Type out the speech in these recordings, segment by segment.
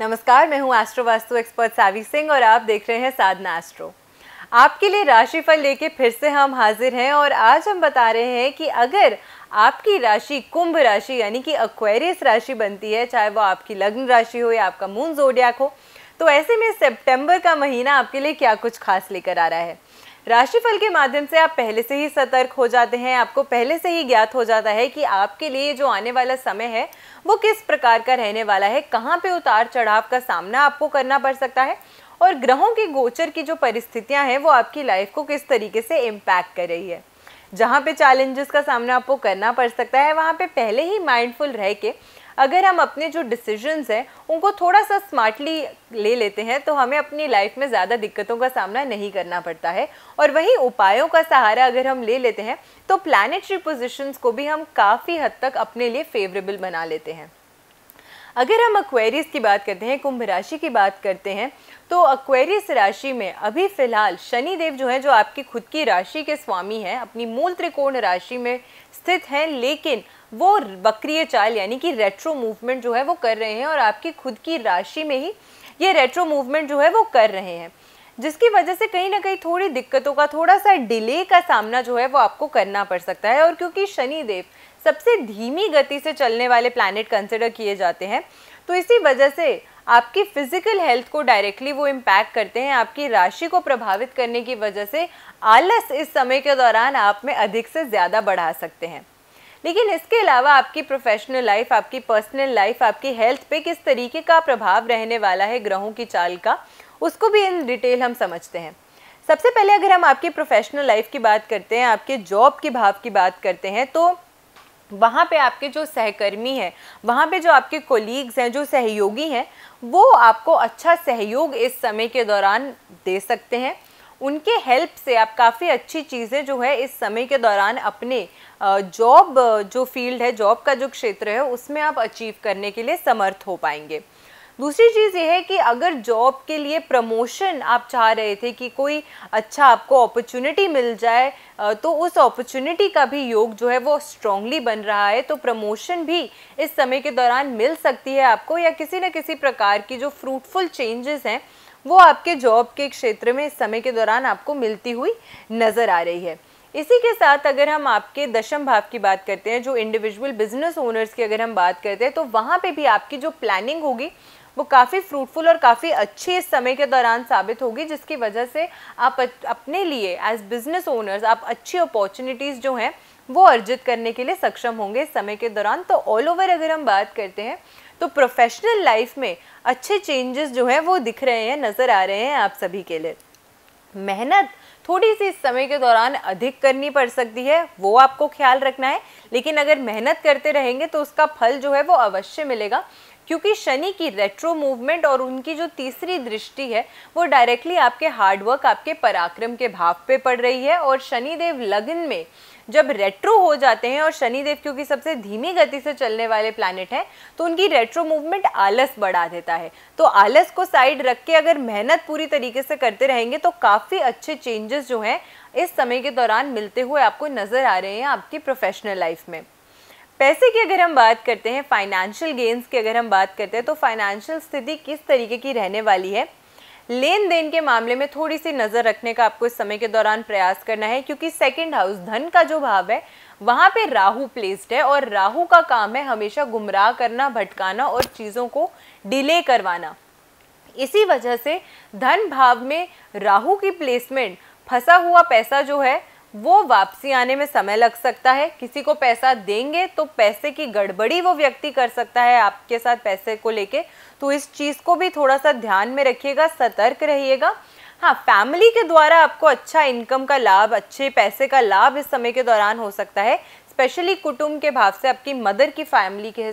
नमस्कार मैं हूं एस्ट्रो वास्तु एक्सपर्ट सावी सिंह और आप देख रहे हैं साधना एस्ट्रो आपके लिए राशिफल लेके फिर से हम हाजिर हैं और आज हम बता रहे हैं कि अगर आपकी राशि कुंभ राशि यानी कि अक्वेरियस राशि बनती है चाहे वो आपकी लग्न राशि हो या आपका मून जोडियाक हो तो ऐसे में सितंबर का महीना आपके लिए क्या कुछ खास लेकर आ रहा है राशिफल के माध्यम से आप पहले से ही सतर्क हो जाते हैं आपको पहले से ही ज्ञात हो जाता है कि आपके लिए जो आने वाला समय है वो किस प्रकार का रहने वाला है कहाँ पे उतार चढ़ाव का सामना आपको करना पड़ सकता है और ग्रहों के गोचर की जो परिस्थितियां हैं वो आपकी लाइफ को किस तरीके से इम्पैक्ट कर रही है जहाँ पे चैलेंजेस का सामना आपको करना पड़ सकता है वहाँ पे पहले ही माइंडफुल रह के अगर हम अपने जो डिसीजंस हैं उनको थोड़ा सा स्मार्टली ले लेते हैं तो हमें अपनी लाइफ में ज़्यादा दिक्कतों का सामना नहीं करना पड़ता है और वही उपायों का सहारा अगर हम ले लेते हैं तो प्लानिटरी पोजिशंस को भी हम काफ़ी हद तक अपने लिए फेवरेबल बना लेते हैं अगर हम अक्वेरियस की बात करते हैं कुंभ राशि की बात करते हैं तो अक्वेरियस राशि में अभी फिलहाल शनि देव जो है जो आपकी खुद की राशि के स्वामी हैं अपनी मूल त्रिकोण राशि में स्थित हैं लेकिन वो वक्रीय चाल यानी कि रेट्रो मूवमेंट जो है वो कर रहे हैं और आपकी खुद की राशि में ही ये रेट्रो मूवमेंट जो है वो कर रहे हैं जिसकी वजह से कहीं ना कहीं थोड़ी दिक्कतों का थोड़ा सा डिले का सामना जो है वो आपको करना पड़ सकता है और क्योंकि शनिदेव सबसे धीमी गति से चलने वाले प्लानट कंसिडर किए जाते हैं तो इसी वजह से आपकी फिजिकल हेल्थ को डायरेक्टली वो इम्पैक्ट करते हैं आपकी राशि को प्रभावित करने की वजह से आलस इस समय के दौरान आप में अधिक से ज़्यादा बढ़ा सकते हैं लेकिन इसके अलावा आपकी प्रोफेशनल लाइफ आपकी पर्सनल लाइफ आपकी हेल्थ पे किस तरीके का प्रभाव रहने वाला है ग्रहों की चाल का उसको भी इन डिटेल हम समझते हैं सबसे पहले अगर हम आपकी प्रोफेशनल लाइफ की बात करते हैं आपके जॉब के भाव की बात करते हैं तो वहाँ पे आपके जो सहकर्मी हैं वहाँ पे जो आपके कोलीग्स हैं जो सहयोगी हैं वो आपको अच्छा सहयोग इस समय के दौरान दे सकते हैं उनके हेल्प से आप काफ़ी अच्छी चीज़ें जो है इस समय के दौरान अपने जॉब जो फील्ड है जॉब का जो क्षेत्र है उसमें आप अचीव करने के लिए समर्थ हो पाएंगे दूसरी चीज़ ये है कि अगर जॉब के लिए प्रमोशन आप चाह रहे थे कि कोई अच्छा आपको अपॉर्चुनिटी मिल जाए तो उस अपॉर्चुनिटी का भी योग जो है वो स्ट्रांगली बन रहा है तो प्रमोशन भी इस समय के दौरान मिल सकती है आपको या किसी न किसी प्रकार की जो फ्रूटफुल चेंजेस हैं वो आपके जॉब के क्षेत्र में इस समय के दौरान आपको मिलती हुई नज़र आ रही है इसी के साथ अगर हम आपके दशम भाव की बात करते हैं जो इंडिविजुअल बिजनेस ओनर्स की अगर हम बात करते हैं तो वहाँ पे भी आपकी जो प्लानिंग होगी वो काफ़ी फ्रूटफुल और काफ़ी अच्छी इस समय के दौरान साबित होगी जिसकी वजह से आप अपने लिए एज बिजनेस ओनर्स आप अच्छी अपॉर्चुनिटीज़ जो हैं वो अर्जित करने के लिए सक्षम होंगे इस समय के दौरान तो ऑल ओवर अगर हम बात करते हैं तो प्रोफेशनल लाइफ में अच्छे चेंजेस जो है वो दिख रहे हैं नज़र आ रहे हैं आप सभी के लिए मेहनत थोड़ी सी समय के दौरान अधिक करनी पड़ सकती है वो आपको ख्याल रखना है लेकिन अगर मेहनत करते रहेंगे तो उसका फल जो है वो अवश्य मिलेगा क्योंकि शनि की रेट्रो मूवमेंट और उनकी जो तीसरी दृष्टि है वो डायरेक्टली आपके हार्डवर्क आपके पराक्रम के भाव पे पड़ रही है और शनिदेव लग्न में जब रेट्रो हो जाते हैं और शनिदेव क्योंकि सबसे धीमी गति से चलने वाले प्लानिट हैं तो उनकी रेट्रो मूवमेंट आलस बढ़ा देता है तो आलस को साइड रख के अगर मेहनत पूरी तरीके से करते रहेंगे तो काफ़ी अच्छे चेंजेस जो हैं इस समय के दौरान मिलते हुए आपको नज़र आ रहे हैं आपकी प्रोफेशनल लाइफ में पैसे की अगर हम बात करते हैं फाइनेंशियल गेन्स की अगर हम बात करते हैं तो फाइनेंशियल स्थिति किस तरीके की रहने वाली है लेन देन के मामले में थोड़ी सी नज़र रखने का आपको इस समय के दौरान प्रयास करना है क्योंकि सेकेंड हाउस धन का जो भाव है वहां पे राहु प्लेस्ड है और राहु का काम है हमेशा गुमराह करना भटकाना और चीज़ों को डिले करवाना इसी वजह से धन भाव में राहु की प्लेसमेंट फंसा हुआ पैसा जो है वो वापसी आने में समय लग सकता है किसी को पैसा देंगे तो पैसे की गड़बड़ी वो व्यक्ति कर सकता है आपके साथ पैसे को लेके तो इस चीज़ को भी थोड़ा सा ध्यान में रखिएगा सतर्क रहिएगा हाँ फैमिली के द्वारा आपको अच्छा इनकम का लाभ अच्छे पैसे का लाभ इस समय के दौरान हो सकता है स्पेशली कुटुंब के भाव से आपकी मदर की फैमिली के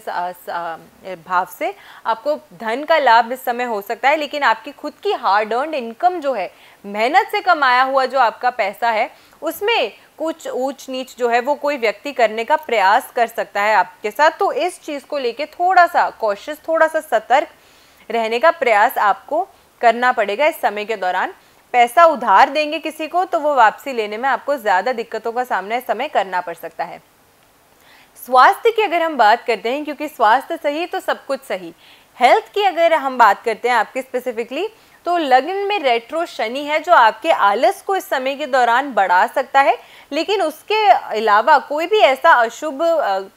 भाव से आपको धन का लाभ इस समय हो सकता है लेकिन आपकी खुद की हार्ड अर्न इनकम जो है मेहनत से कमाया हुआ जो आपका पैसा है उसमें कुछ ऊंच नीच जो है वो कोई व्यक्ति करने का प्रयास कर सकता है आपके साथ तो इस चीज़ को लेके थोड़ा सा कॉशियस थोड़ा सा सतर्क रहने का प्रयास आपको करना पड़ेगा इस समय के दौरान पैसा उधार देंगे किसी को तो वो वापसी लेने में आपको ज़्यादा दिक्कतों का सामना इस समय करना पड़ सकता है स्वास्थ्य की अगर हम बात करते हैं क्योंकि स्वास्थ्य सही तो सब कुछ सही हेल्थ की अगर हम बात करते हैं आपके स्पेसिफिकली तो लग्न में रेट्रो शनि है जो आपके आलस को इस समय के दौरान बढ़ा सकता है लेकिन उसके अलावा कोई भी ऐसा अशुभ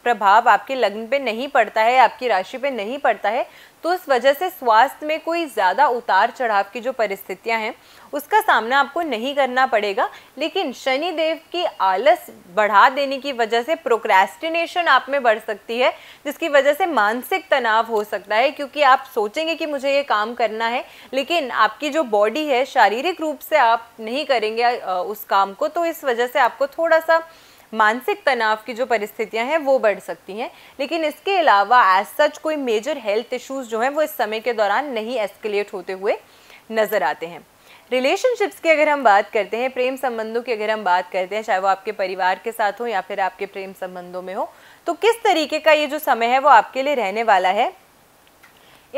प्रभाव आपके लग्न पे नहीं पड़ता है आपकी राशि पे नहीं पड़ता है तो इस वजह से स्वास्थ्य में कोई ज़्यादा उतार चढ़ाव की जो परिस्थितियां हैं उसका सामना आपको नहीं करना पड़ेगा लेकिन शनि देव की आलस बढ़ा देने की वजह से प्रोक्रेस्टिनेशन आप में बढ़ सकती है जिसकी वजह से मानसिक तनाव हो सकता है क्योंकि आप सोचेंगे कि मुझे ये काम करना है लेकिन आपकी जो बॉडी है शारीरिक रूप से आप नहीं करेंगे उस काम को तो इस वजह से आपको थोड़ा सा मानसिक तनाव की जो परिस्थितियां हैं वो बढ़ सकती हैं लेकिन इसके अलावा एज सच कोई मेजर हेल्थ इश्यूज़ जो हैं वो इस समय के दौरान नहीं एस्केलेट होते हुए नज़र आते हैं रिलेशनशिप्स की अगर हम बात करते हैं प्रेम संबंधों की अगर हम बात करते हैं चाहे वो आपके परिवार के साथ हो या फिर आपके प्रेम संबंधों में हो तो किस तरीके का ये जो समय है वो आपके लिए रहने वाला है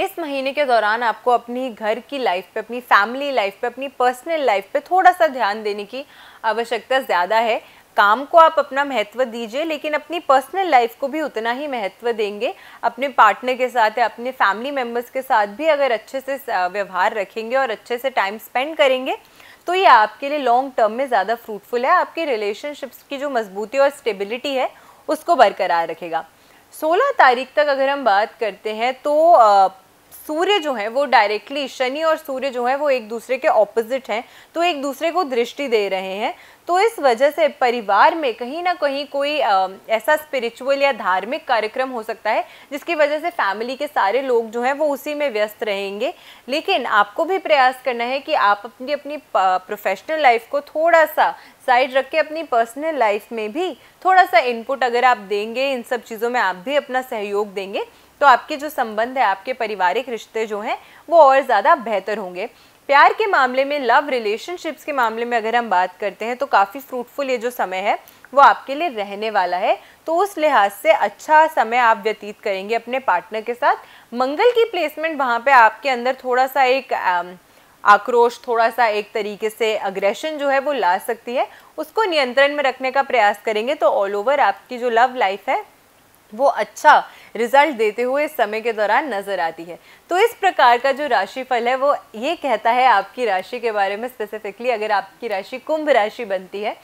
इस महीने के दौरान आपको अपनी घर की लाइफ पे अपनी फैमिली लाइफ पे अपनी पर्सनल लाइफ पे थोड़ा सा ध्यान देने की आवश्यकता ज़्यादा है काम को आप अपना महत्व दीजिए लेकिन अपनी पर्सनल लाइफ को भी उतना ही महत्व देंगे अपने पार्टनर के साथ या अपने फैमिली मेम्बर्स के साथ भी अगर अच्छे से व्यवहार रखेंगे और अच्छे से टाइम स्पेंड करेंगे तो ये आपके लिए लॉन्ग टर्म में ज़्यादा फ्रूटफुल है आपके रिलेशनशिप्स की जो मजबूती और स्टेबिलिटी है उसको बरकरार रखेगा 16 तारीख तक अगर हम बात करते हैं तो सूर्य जो है वो डायरेक्टली शनि और सूर्य जो है वो एक दूसरे के ऑपोजिट हैं तो एक दूसरे को दृष्टि दे रहे हैं तो इस वजह से परिवार में कहीं ना कहीं कोई ऐसा स्पिरिचुअल या धार्मिक कार्यक्रम हो सकता है जिसकी वजह से फैमिली के सारे लोग जो हैं वो उसी में व्यस्त रहेंगे लेकिन आपको भी प्रयास करना है कि आप अपनी अपनी प्रोफेशनल लाइफ को थोड़ा सा साइड रख के अपनी पर्सनल लाइफ में भी थोड़ा सा इनपुट अगर आप देंगे इन सब चीज़ों में आप भी अपना सहयोग देंगे तो आपके जो संबंध है आपके पारिवारिक रिश्ते जो हैं वो और ज़्यादा बेहतर होंगे प्यार के मामले में लव रिलेशनशिप्स के मामले में अगर हम बात करते हैं तो काफ़ी फ्रूटफुल ये जो समय है वो आपके लिए रहने वाला है तो उस लिहाज से अच्छा समय आप व्यतीत करेंगे अपने पार्टनर के साथ मंगल की प्लेसमेंट वहाँ पे आपके अंदर थोड़ा सा एक आक्रोश थोड़ा सा एक तरीके से अग्रेशन जो है वो ला सकती है उसको नियंत्रण में रखने का प्रयास करेंगे तो ऑल ओवर आपकी जो लव लाइफ है वो अच्छा रिजल्ट देते हुए समय के दौरान नजर आती है तो इस प्रकार का जो राशिफल है वो ये कहता है आपकी राशि के बारे में स्पेसिफिकली अगर आपकी राशि कुंभ राशि बनती है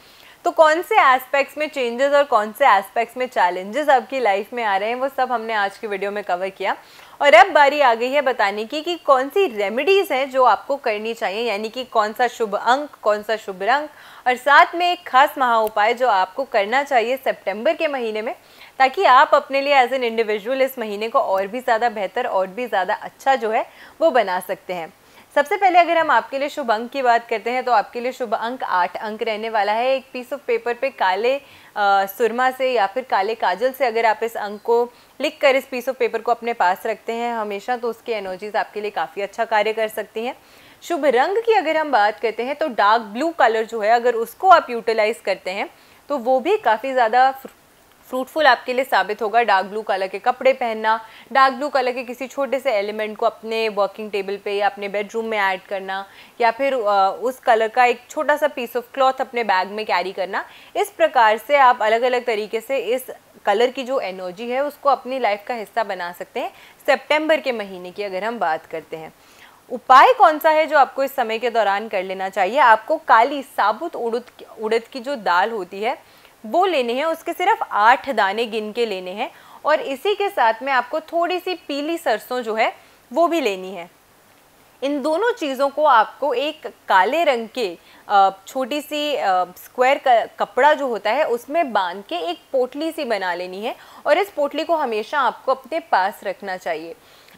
तो कौन से एस्पेक्ट्स में चेंजेस और कौन से एस्पेक्ट्स में चैलेंजेस आपकी लाइफ में आ रहे हैं वो सब हमने आज की वीडियो में कवर किया और अब बारी आ गई है बताने की कि कौन सी रेमेडीज़ हैं जो आपको करनी चाहिए यानी कि कौन सा शुभ अंक कौन सा शुभ रंग और साथ में एक खास महा उपाय जो आपको करना चाहिए सितंबर के महीने में ताकि आप अपने लिए एज एन इंडिविजुअल इस महीने को और भी ज़्यादा बेहतर और भी ज़्यादा अच्छा जो है वो बना सकते हैं सबसे पहले अगर हम आपके लिए शुभ अंक की बात करते हैं तो आपके लिए शुभ अंक आठ अंक रहने वाला है एक पीस ऑफ पेपर पे काले आ, सुरमा से या फिर काले काजल से अगर आप इस अंक को लिख कर इस पीस ऑफ पेपर को अपने पास रखते हैं हमेशा तो उसकी एनर्जीज आपके लिए काफ़ी अच्छा कार्य कर सकती हैं शुभ रंग की अगर हम बात करते हैं तो डार्क ब्लू कलर जो है अगर उसको आप यूटिलाइज़ करते हैं तो वो भी काफ़ी ज़्यादा फ्रूटफुल आपके लिए साबित होगा डार्क ब्लू कलर के कपड़े पहनना डार्क ब्लू कलर के किसी छोटे से एलिमेंट को अपने वर्किंग टेबल पे या अपने बेडरूम में ऐड करना या फिर उस कलर का एक छोटा सा पीस ऑफ क्लॉथ अपने बैग में कैरी करना इस प्रकार से आप अलग अलग तरीके से इस कलर की जो एनर्जी है उसको अपनी लाइफ का हिस्सा बना सकते हैं सेप्टेम्बर के महीने की अगर हम बात करते हैं उपाय कौन सा है जो आपको इस समय के दौरान कर लेना चाहिए आपको काली साबुत उड़द उड़द की जो दाल होती है वो लेने हैं उसके सिर्फ आठ दाने गिन के लेने हैं और इसी के साथ में आपको थोड़ी सी पीली सरसों जो है वो भी लेनी है इन दोनों चीज़ों को आपको एक काले रंग के छोटी सी स्क्वायर कपड़ा जो होता है उसमें बांध के एक पोटली सी बना लेनी है और इस पोटली को हमेशा आपको अपने पास रखना चाहिए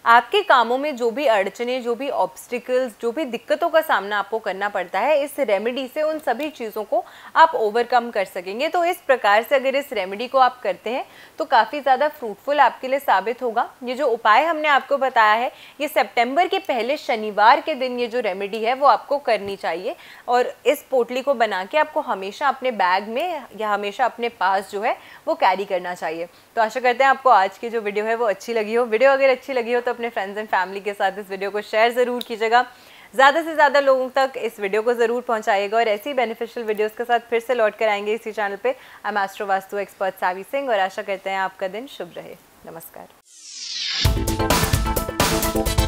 आपके कामों में जो भी अड़चने जो भी ऑब्स्टिकल्स जो भी दिक्कतों का सामना आपको करना पड़ता है इस रेमेडी से उन सभी चीज़ों को आप ओवरकम कर सकेंगे तो इस प्रकार से अगर इस रेमेडी को आप करते हैं तो काफ़ी ज़्यादा फ्रूटफुल आपके लिए साबित होगा ये जो उपाय हमने आपको बताया है ये सेप्टेम्बर के पहले शनिवार के दिन ये जो रेमेडी है वो आपको करनी चाहिए और इस पोटली को बना के आपको हमेशा अपने बैग में या हमेशा अपने पास जो है वो कैरी करना चाहिए तो आशा करते हैं आपको आज की जो वीडियो है वो अच्छी लगी हो वीडियो अगर अच्छी लगी हो तो तो अपने फ्रेंड्स एंड फैमिली के साथ इस वीडियो को शेयर ज़रूर कीजिएगा ज़्यादा से ज़्यादा लोगों तक इस वीडियो को ज़रूर पहुंचाइएगा और ऐसी बेनिफिशियल वीडियोस के साथ फिर से लौट कर आएंगे इसी चैनल पे I am astro vastu expert Savi Singh और आशा करते हैं आपका दिन शुभ रहे नमस्कार